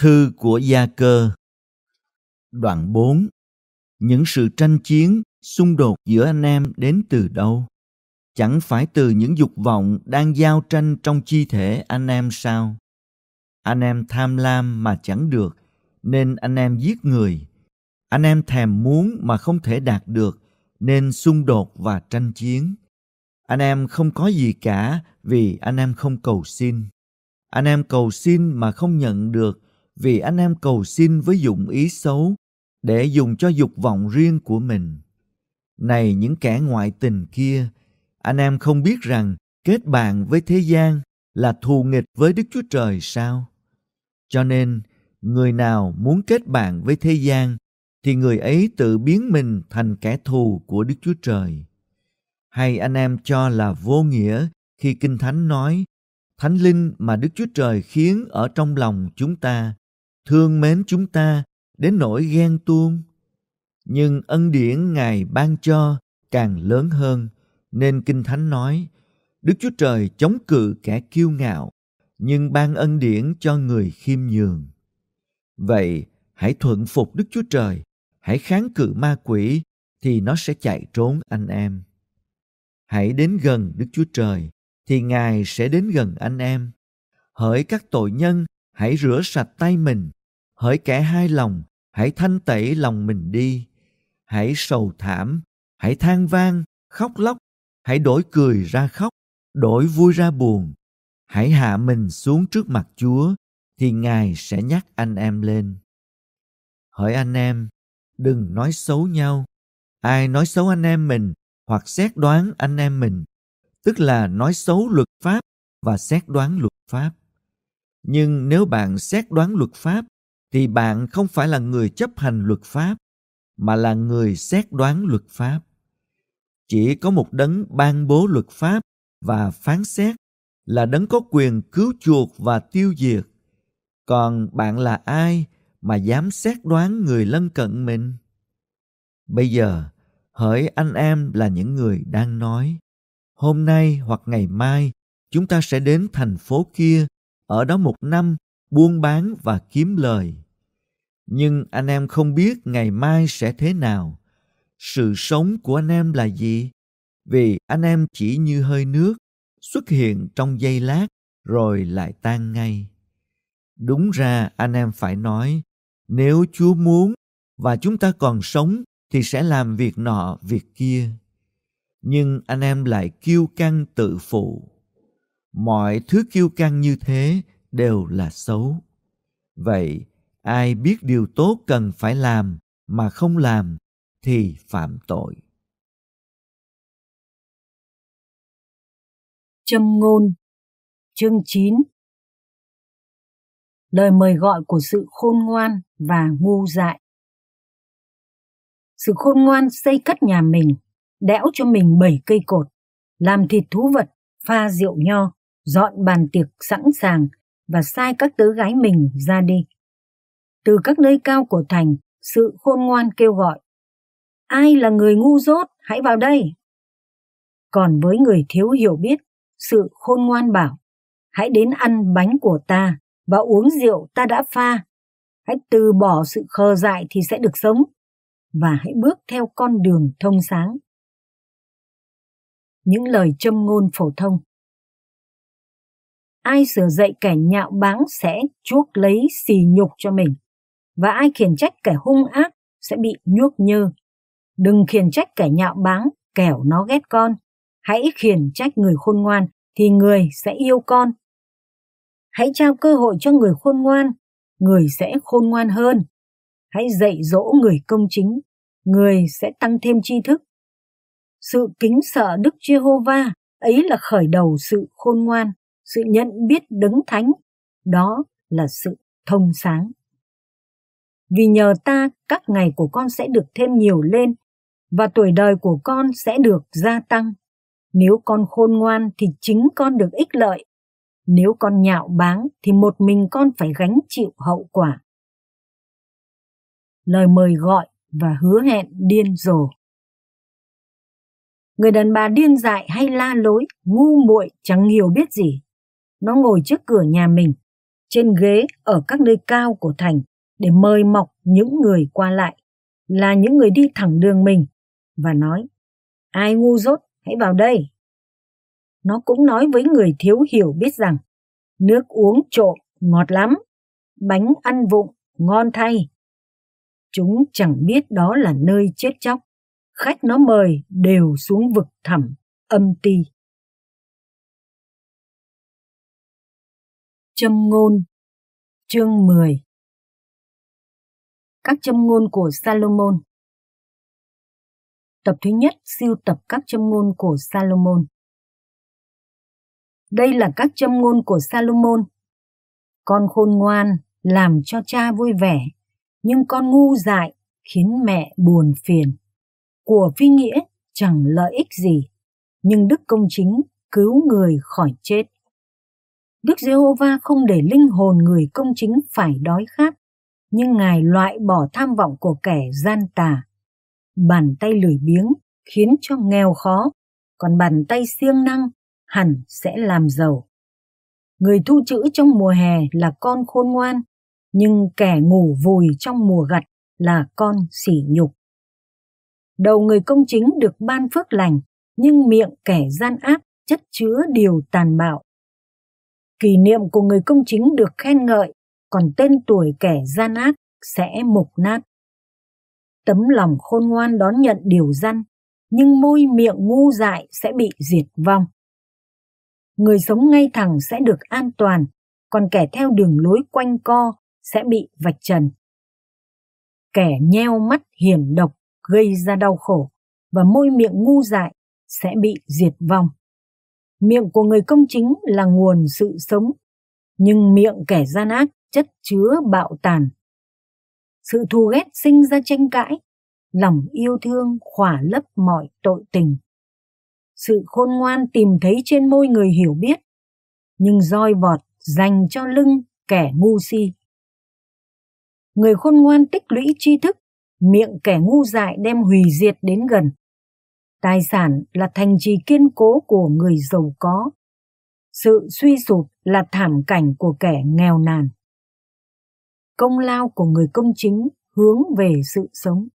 Thư của Gia Cơ Đoạn 4 Những sự tranh chiến, xung đột giữa anh em đến từ đâu? Chẳng phải từ những dục vọng đang giao tranh trong chi thể anh em sao? Anh em tham lam mà chẳng được, nên anh em giết người. Anh em thèm muốn mà không thể đạt được, nên xung đột và tranh chiến. Anh em không có gì cả vì anh em không cầu xin. Anh em cầu xin mà không nhận được vì anh em cầu xin với dụng ý xấu để dùng cho dục vọng riêng của mình. Này những kẻ ngoại tình kia, anh em không biết rằng kết bạn với thế gian là thù nghịch với Đức Chúa Trời sao? Cho nên, người nào muốn kết bạn với thế gian thì người ấy tự biến mình thành kẻ thù của Đức Chúa Trời. Hay anh em cho là vô nghĩa khi Kinh Thánh nói Thánh Linh mà Đức Chúa Trời khiến ở trong lòng chúng ta thương mến chúng ta đến nỗi ghen tuông nhưng ân điển ngài ban cho càng lớn hơn nên kinh thánh nói đức chúa trời chống cự kẻ kiêu ngạo nhưng ban ân điển cho người khiêm nhường vậy hãy thuận phục đức chúa trời hãy kháng cự ma quỷ thì nó sẽ chạy trốn anh em hãy đến gần đức chúa trời thì ngài sẽ đến gần anh em hỡi các tội nhân hãy rửa sạch tay mình hỡi kẻ hai lòng hãy thanh tẩy lòng mình đi hãy sầu thảm hãy than vang khóc lóc hãy đổi cười ra khóc đổi vui ra buồn hãy hạ mình xuống trước mặt chúa thì ngài sẽ nhắc anh em lên hỡi anh em đừng nói xấu nhau ai nói xấu anh em mình hoặc xét đoán anh em mình tức là nói xấu luật pháp và xét đoán luật pháp nhưng nếu bạn xét đoán luật pháp thì bạn không phải là người chấp hành luật pháp mà là người xét đoán luật pháp chỉ có một đấng ban bố luật pháp và phán xét là đấng có quyền cứu chuộc và tiêu diệt còn bạn là ai mà dám xét đoán người lân cận mình bây giờ hỡi anh em là những người đang nói hôm nay hoặc ngày mai chúng ta sẽ đến thành phố kia ở đó một năm buôn bán và kiếm lời nhưng anh em không biết ngày mai sẽ thế nào sự sống của anh em là gì vì anh em chỉ như hơi nước xuất hiện trong giây lát rồi lại tan ngay đúng ra anh em phải nói nếu chúa muốn và chúng ta còn sống thì sẽ làm việc nọ việc kia nhưng anh em lại kiêu căng tự phụ mọi thứ kiêu căng như thế đều là xấu vậy ai biết điều tốt cần phải làm mà không làm thì phạm tội châm ngôn chương 9 lời mời gọi của sự khôn ngoan và ngu dại sự khôn ngoan xây cất nhà mình đẽo cho mình bảy cây cột làm thịt thú vật pha rượu nho dọn bàn tiệc sẵn sàng và sai các tớ gái mình ra đi. Từ các nơi cao của thành, sự khôn ngoan kêu gọi. Ai là người ngu dốt, hãy vào đây. Còn với người thiếu hiểu biết, sự khôn ngoan bảo, hãy đến ăn bánh của ta và uống rượu ta đã pha. Hãy từ bỏ sự khờ dại thì sẽ được sống và hãy bước theo con đường thông sáng. Những lời châm ngôn phổ thông Ai sửa dạy kẻ nhạo báng sẽ chuốc lấy xì nhục cho mình, và ai khiển trách kẻ hung ác sẽ bị nhuốc nhơ. Đừng khiển trách kẻ nhạo báng, kẻo nó ghét con. Hãy khiển trách người khôn ngoan thì người sẽ yêu con. Hãy trao cơ hội cho người khôn ngoan, người sẽ khôn ngoan hơn. Hãy dạy dỗ người công chính, người sẽ tăng thêm tri thức. Sự kính sợ Đức Giê-hô-va ấy là khởi đầu sự khôn ngoan sự nhận biết đấng thánh, đó là sự thông sáng. Vì nhờ ta, các ngày của con sẽ được thêm nhiều lên và tuổi đời của con sẽ được gia tăng. Nếu con khôn ngoan thì chính con được ích lợi. Nếu con nhạo báng thì một mình con phải gánh chịu hậu quả. Lời mời gọi và hứa hẹn điên rồ. Người đàn bà điên dại hay la lối, ngu muội chẳng hiểu biết gì nó ngồi trước cửa nhà mình, trên ghế ở các nơi cao của thành để mời mọc những người qua lại, là những người đi thẳng đường mình, và nói, ai ngu dốt hãy vào đây. Nó cũng nói với người thiếu hiểu biết rằng, nước uống trộn ngọt lắm, bánh ăn vụng ngon thay. Chúng chẳng biết đó là nơi chết chóc, khách nó mời đều xuống vực thẳm, âm ti. Châm ngôn Chương 10 Các châm ngôn của Salomon Tập thứ nhất siêu tập các châm ngôn của Salomon Đây là các châm ngôn của Salomon Con khôn ngoan làm cho cha vui vẻ Nhưng con ngu dại khiến mẹ buồn phiền Của phi nghĩa chẳng lợi ích gì Nhưng đức công chính cứu người khỏi chết Đức Giê-hô-va không để linh hồn người công chính phải đói khát, nhưng Ngài loại bỏ tham vọng của kẻ gian tà. Bàn tay lười biếng khiến cho nghèo khó, còn bàn tay siêng năng hẳn sẽ làm giàu. Người thu chữ trong mùa hè là con khôn ngoan, nhưng kẻ ngủ vùi trong mùa gặt là con sỉ nhục. Đầu người công chính được ban phước lành, nhưng miệng kẻ gian ác chất chứa điều tàn bạo kỷ niệm của người công chính được khen ngợi, còn tên tuổi kẻ gian ác sẽ mục nát. Tấm lòng khôn ngoan đón nhận điều răn, nhưng môi miệng ngu dại sẽ bị diệt vong. Người sống ngay thẳng sẽ được an toàn, còn kẻ theo đường lối quanh co sẽ bị vạch trần. Kẻ nheo mắt hiểm độc gây ra đau khổ và môi miệng ngu dại sẽ bị diệt vong. Miệng của người công chính là nguồn sự sống, nhưng miệng kẻ gian ác chất chứa bạo tàn. Sự thù ghét sinh ra tranh cãi, lòng yêu thương khỏa lấp mọi tội tình. Sự khôn ngoan tìm thấy trên môi người hiểu biết, nhưng roi vọt dành cho lưng kẻ ngu si. Người khôn ngoan tích lũy tri thức, miệng kẻ ngu dại đem hủy diệt đến gần tài sản là thành trì kiên cố của người giàu có sự suy sụp là thảm cảnh của kẻ nghèo nàn công lao của người công chính hướng về sự sống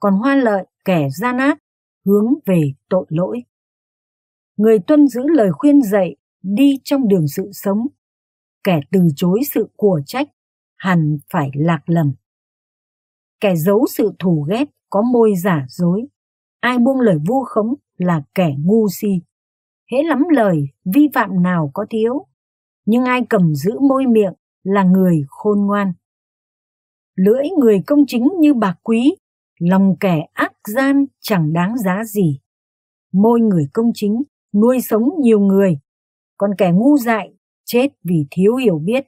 còn hoa lợi kẻ gian ác hướng về tội lỗi người tuân giữ lời khuyên dạy đi trong đường sự sống kẻ từ chối sự của trách hẳn phải lạc lầm kẻ giấu sự thù ghét có môi giả dối Ai buông lời vu khống là kẻ ngu si. Hễ lắm lời, vi phạm nào có thiếu. Nhưng ai cầm giữ môi miệng là người khôn ngoan. Lưỡi người công chính như bạc quý, lòng kẻ ác gian chẳng đáng giá gì. Môi người công chính nuôi sống nhiều người, còn kẻ ngu dại chết vì thiếu hiểu biết.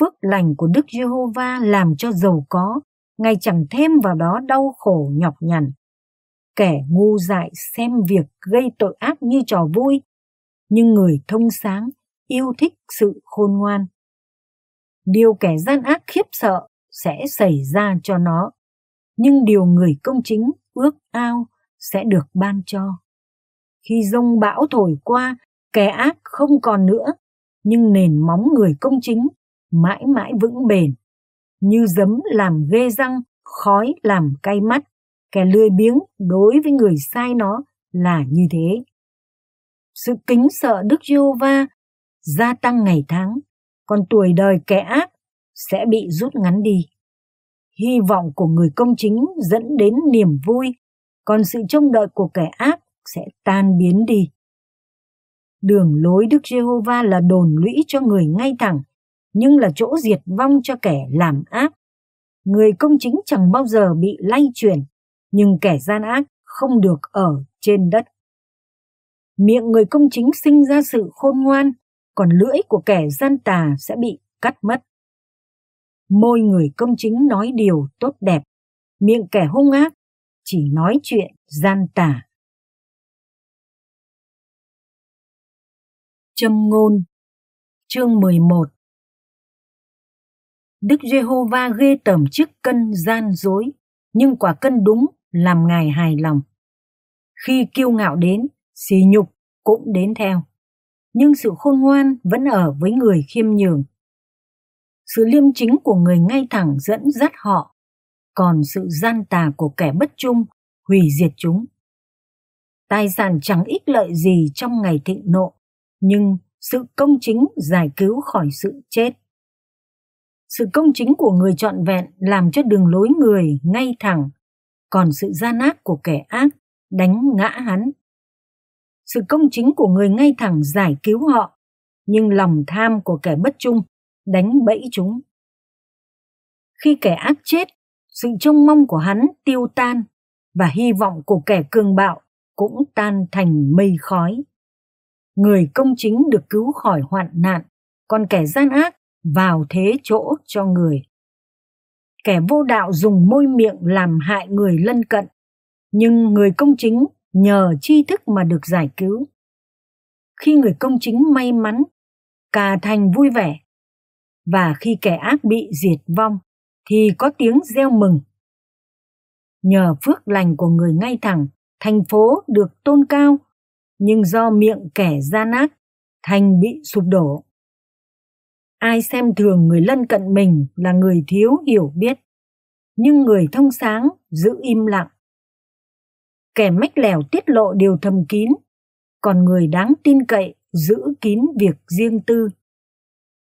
Phước lành của Đức Giê-hô-va làm cho giàu có, ngày chẳng thêm vào đó đau khổ nhọc nhằn kẻ ngu dại xem việc gây tội ác như trò vui nhưng người thông sáng yêu thích sự khôn ngoan điều kẻ gian ác khiếp sợ sẽ xảy ra cho nó nhưng điều người công chính ước ao sẽ được ban cho khi rông bão thổi qua kẻ ác không còn nữa nhưng nền móng người công chính mãi mãi vững bền như giấm làm ghê răng khói làm cay mắt kẻ lười biếng đối với người sai nó là như thế. Sự kính sợ Đức Giê-hô-va gia tăng ngày tháng, còn tuổi đời kẻ ác sẽ bị rút ngắn đi. Hy vọng của người công chính dẫn đến niềm vui, còn sự trông đợi của kẻ ác sẽ tan biến đi. Đường lối Đức Giê-hô-va là đồn lũy cho người ngay thẳng, nhưng là chỗ diệt vong cho kẻ làm ác. Người công chính chẳng bao giờ bị lay chuyển nhưng kẻ gian ác không được ở trên đất. Miệng người công chính sinh ra sự khôn ngoan, còn lưỡi của kẻ gian tà sẽ bị cắt mất. Môi người công chính nói điều tốt đẹp, miệng kẻ hung ác chỉ nói chuyện gian tà. Châm ngôn Chương 11 Đức Giê-hô-va ghê tởm chiếc cân gian dối, nhưng quả cân đúng làm ngài hài lòng. Khi kiêu ngạo đến, xì nhục cũng đến theo. Nhưng sự khôn ngoan vẫn ở với người khiêm nhường. Sự liêm chính của người ngay thẳng dẫn dắt họ, còn sự gian tà của kẻ bất trung hủy diệt chúng. Tài sản chẳng ích lợi gì trong ngày thịnh nộ, nhưng sự công chính giải cứu khỏi sự chết. Sự công chính của người trọn vẹn làm cho đường lối người ngay thẳng còn sự gian ác của kẻ ác đánh ngã hắn. Sự công chính của người ngay thẳng giải cứu họ, nhưng lòng tham của kẻ bất trung đánh bẫy chúng. Khi kẻ ác chết, sự trông mong của hắn tiêu tan và hy vọng của kẻ cường bạo cũng tan thành mây khói. Người công chính được cứu khỏi hoạn nạn, còn kẻ gian ác vào thế chỗ cho người kẻ vô đạo dùng môi miệng làm hại người lân cận, nhưng người công chính nhờ tri thức mà được giải cứu. Khi người công chính may mắn, cả thành vui vẻ, và khi kẻ ác bị diệt vong thì có tiếng reo mừng. Nhờ phước lành của người ngay thẳng, thành phố được tôn cao, nhưng do miệng kẻ gian ác, thành bị sụp đổ ai xem thường người lân cận mình là người thiếu hiểu biết nhưng người thông sáng giữ im lặng kẻ mách lẻo tiết lộ điều thầm kín còn người đáng tin cậy giữ kín việc riêng tư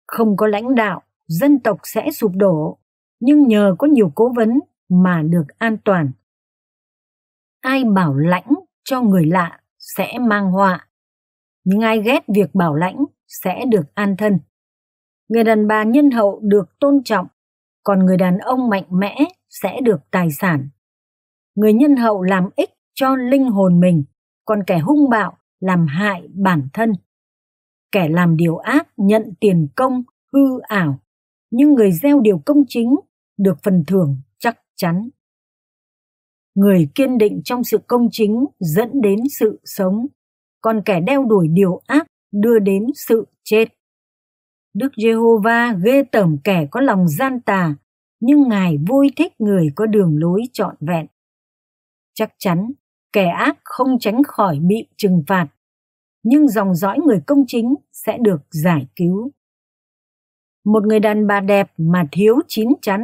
không có lãnh đạo dân tộc sẽ sụp đổ nhưng nhờ có nhiều cố vấn mà được an toàn ai bảo lãnh cho người lạ sẽ mang họa nhưng ai ghét việc bảo lãnh sẽ được an thân người đàn bà nhân hậu được tôn trọng còn người đàn ông mạnh mẽ sẽ được tài sản người nhân hậu làm ích cho linh hồn mình còn kẻ hung bạo làm hại bản thân kẻ làm điều ác nhận tiền công hư ảo nhưng người gieo điều công chính được phần thưởng chắc chắn người kiên định trong sự công chính dẫn đến sự sống còn kẻ đeo đuổi điều ác đưa đến sự chết Đức Giê-hô-va ghê tởm kẻ có lòng gian tà, nhưng Ngài vui thích người có đường lối trọn vẹn. Chắc chắn, kẻ ác không tránh khỏi bị trừng phạt, nhưng dòng dõi người công chính sẽ được giải cứu. Một người đàn bà đẹp mà thiếu chín chắn,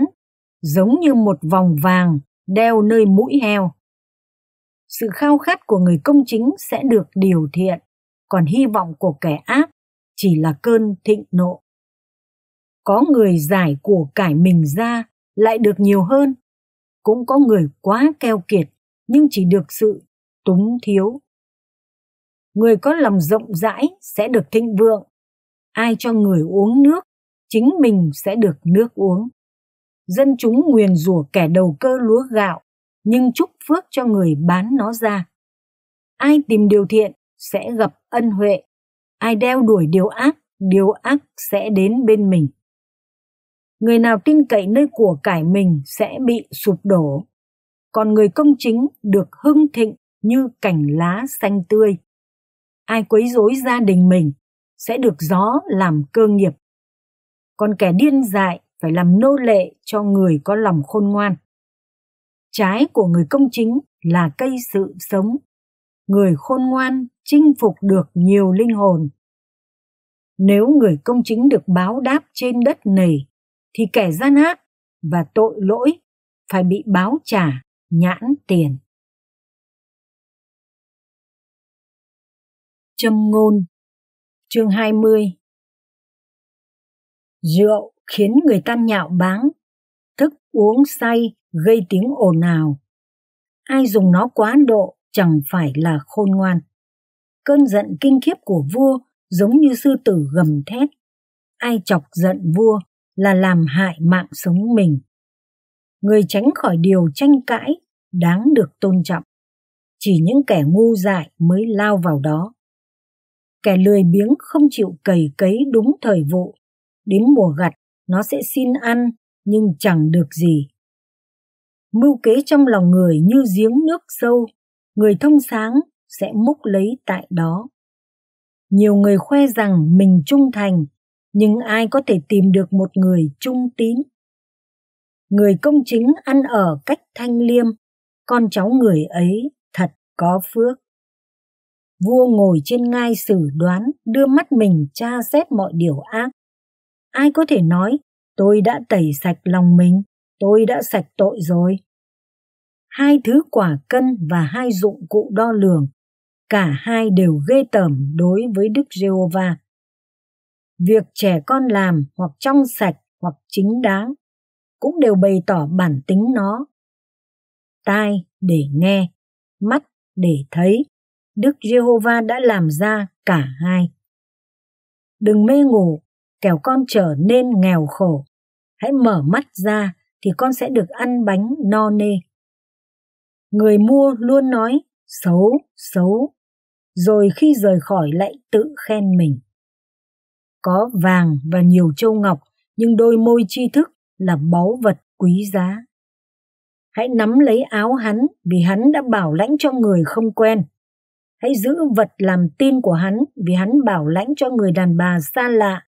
giống như một vòng vàng đeo nơi mũi heo. Sự khao khát của người công chính sẽ được điều thiện, còn hy vọng của kẻ ác chỉ là cơn thịnh nộ. Có người giải của cải mình ra lại được nhiều hơn. Cũng có người quá keo kiệt nhưng chỉ được sự túng thiếu. Người có lòng rộng rãi sẽ được thịnh vượng. Ai cho người uống nước, chính mình sẽ được nước uống. Dân chúng nguyền rủa kẻ đầu cơ lúa gạo, nhưng chúc phước cho người bán nó ra. Ai tìm điều thiện sẽ gặp ân huệ Ai đeo đuổi điều ác, điều ác sẽ đến bên mình. Người nào tin cậy nơi của cải mình sẽ bị sụp đổ, còn người công chính được hưng thịnh như cành lá xanh tươi. Ai quấy rối gia đình mình sẽ được gió làm cơ nghiệp. Còn kẻ điên dại phải làm nô lệ cho người có lòng khôn ngoan. Trái của người công chính là cây sự sống người khôn ngoan chinh phục được nhiều linh hồn nếu người công chính được báo đáp trên đất này thì kẻ gian ác và tội lỗi phải bị báo trả nhãn tiền Châm ngôn Chương 20 Rượu khiến người ta nhạo báng, thức uống say gây tiếng ồn ào. Ai dùng nó quá độ chẳng phải là khôn ngoan. Cơn giận kinh khiếp của vua giống như sư tử gầm thét. Ai chọc giận vua là làm hại mạng sống mình. Người tránh khỏi điều tranh cãi đáng được tôn trọng. Chỉ những kẻ ngu dại mới lao vào đó. Kẻ lười biếng không chịu cày cấy đúng thời vụ. Đến mùa gặt, nó sẽ xin ăn nhưng chẳng được gì. Mưu kế trong lòng người như giếng nước sâu, người thông sáng sẽ múc lấy tại đó nhiều người khoe rằng mình trung thành nhưng ai có thể tìm được một người trung tín người công chính ăn ở cách thanh liêm con cháu người ấy thật có phước vua ngồi trên ngai xử đoán đưa mắt mình tra xét mọi điều ác ai có thể nói tôi đã tẩy sạch lòng mình tôi đã sạch tội rồi hai thứ quả cân và hai dụng cụ đo lường. Cả hai đều ghê tởm đối với Đức Giê-hô-va. Việc trẻ con làm hoặc trong sạch hoặc chính đáng cũng đều bày tỏ bản tính nó. Tai để nghe, mắt để thấy, Đức Giê-hô-va đã làm ra cả hai. Đừng mê ngủ, kẻo con trở nên nghèo khổ. Hãy mở mắt ra thì con sẽ được ăn bánh no nê người mua luôn nói xấu, xấu, rồi khi rời khỏi lại tự khen mình. Có vàng và nhiều châu ngọc, nhưng đôi môi tri thức là báu vật quý giá. Hãy nắm lấy áo hắn vì hắn đã bảo lãnh cho người không quen. Hãy giữ vật làm tin của hắn vì hắn bảo lãnh cho người đàn bà xa lạ.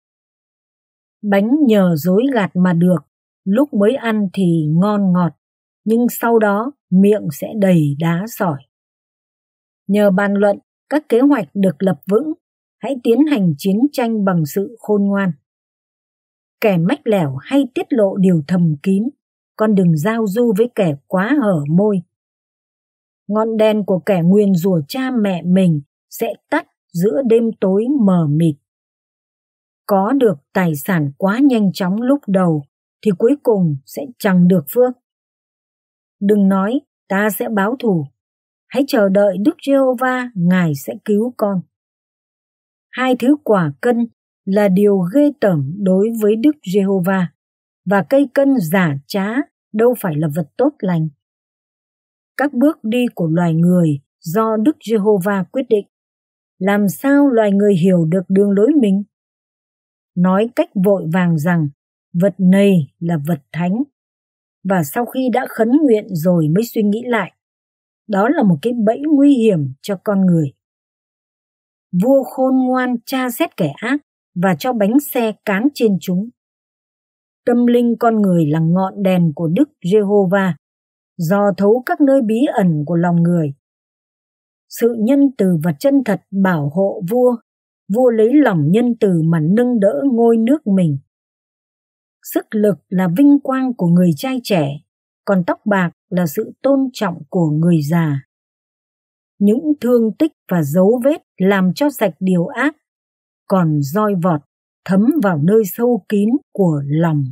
Bánh nhờ dối gạt mà được, lúc mới ăn thì ngon ngọt nhưng sau đó miệng sẽ đầy đá sỏi. Nhờ bàn luận, các kế hoạch được lập vững, hãy tiến hành chiến tranh bằng sự khôn ngoan. Kẻ mách lẻo hay tiết lộ điều thầm kín, con đừng giao du với kẻ quá hở môi. Ngọn đèn của kẻ nguyền rủa cha mẹ mình sẽ tắt giữa đêm tối mờ mịt. Có được tài sản quá nhanh chóng lúc đầu thì cuối cùng sẽ chẳng được phước. Đừng nói, ta sẽ báo thù. Hãy chờ đợi Đức Giê-hô-va, Ngài sẽ cứu con. Hai thứ quả cân là điều ghê tởm đối với Đức Giê-hô-va và cây cân giả trá đâu phải là vật tốt lành. Các bước đi của loài người do Đức Giê-hô-va quyết định. Làm sao loài người hiểu được đường lối mình? Nói cách vội vàng rằng vật này là vật thánh và sau khi đã khấn nguyện rồi mới suy nghĩ lại. Đó là một cái bẫy nguy hiểm cho con người. Vua khôn ngoan tra xét kẻ ác và cho bánh xe cán trên chúng. Tâm linh con người là ngọn đèn của Đức Giê-hô-va, dò thấu các nơi bí ẩn của lòng người. Sự nhân từ và chân thật bảo hộ vua, vua lấy lòng nhân từ mà nâng đỡ ngôi nước mình Sức lực là vinh quang của người trai trẻ, còn tóc bạc là sự tôn trọng của người già. Những thương tích và dấu vết làm cho sạch điều ác, còn roi vọt thấm vào nơi sâu kín của lòng.